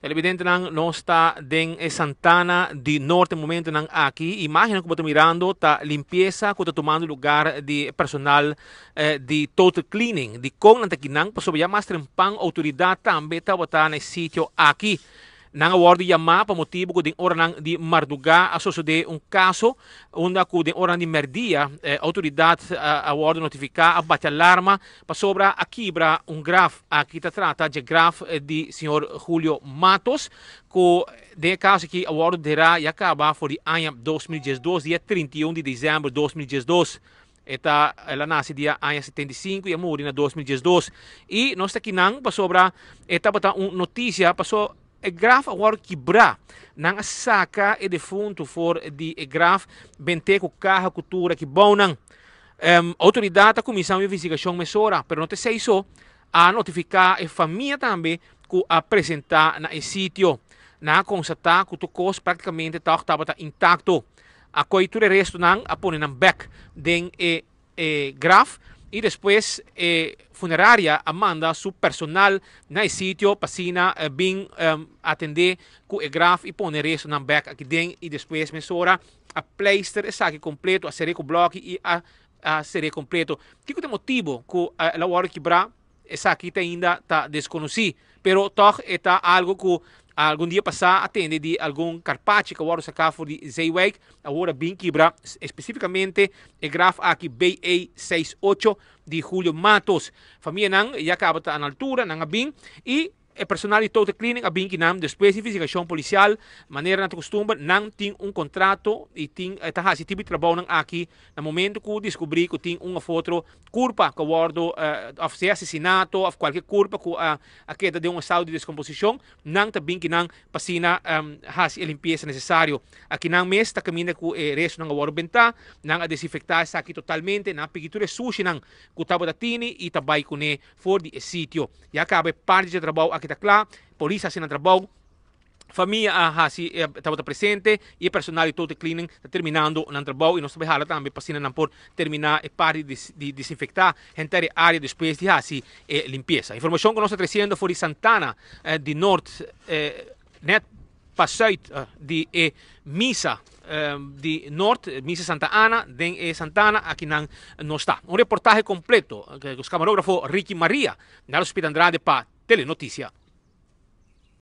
El Evidentemente no está en eh, Santana de Norte en momento nan aquí. Imagino como te mirando la limpieza que está tomando lugar de personal eh, de total cleaning. De con antequinan, pues ya más trempan autoridad también está botar en el sitio aquí. nang award yama pamotibo ko ding orang di Marduga asoso de un caso onda ko ding orang di Merdia eh, autoridad uh, award notifica a batallarma pa sobra a kibra un graf a kita trata de graf eh, di signor Julio Matos ko de caso que award dera yakaba for di anha 2012 dia 31 de dezembro 2012 Eta, ela eh, nasce dia anha 75 e a morre na 2012. E nós está aqui não, para sobra, eta, para um notícia, passou graf war quebrar nang saca e defunto fundo for de graf bente com carro cultura que bom um, autoridade da comissão de investigação mesora pero não te sei a notificar a família também que apresentar na sítio na constatar que o custo praticamente tá estava intacto a coitura resto não a pôr back den e, e graf y después eh, funeraria manda su personal na sitio pasina eh, bin um, atender ku e eh, graf e poner eso na back aqui den e depois mesora a plaster e saque completo a serie ku block e a a serie completo que que eh, motivo ku a la que bra esa aqui ainda tá desconheci pero toch está algo que algún día pasado atende de algum carpacho que ahora saca de Zayweg, agora bem quebra especificamente o grafo aqui BA68 de Julio Matos. Família não, já acaba na altura, não é bem e e personal ito te clinic a bingi nam depois de investigação policial maneira na não tem um contrato e tem tá tipo de trabalho aqui no momento que descobri que tem uma foto culpa que guardo uh, eh, of se assassinato of qualquer culpa que uh, a queda de um estado de descomposição não tá que não passina um, ehm, ha limpeza necessário aqui não mês está caminha que eh, resto nang guardo benta não a desinfectar está aqui totalmente na pintura sushi nang kutabo da tini e tabai kune fora de sítio. e acaba parte de trabalho aqui aqui está claro, polícia assim trabalho, família assim ah, ah, está eh, muito presente e o personal todo cleaning está terminando o trabalho e nós trabalhamos também para não por terminar e para de, de desinfectar a área depois de assim limpeza. A informação que nós estamos trazendo foi de Santana, eh, de norte, eh, net passeio de eh, missa eh, de norte, Misa Santa Ana, de Santana, aqui não, está. Um reportagem completo, com o camarógrafo Ricky Maria, na Hospital Andrade para Telenotícia.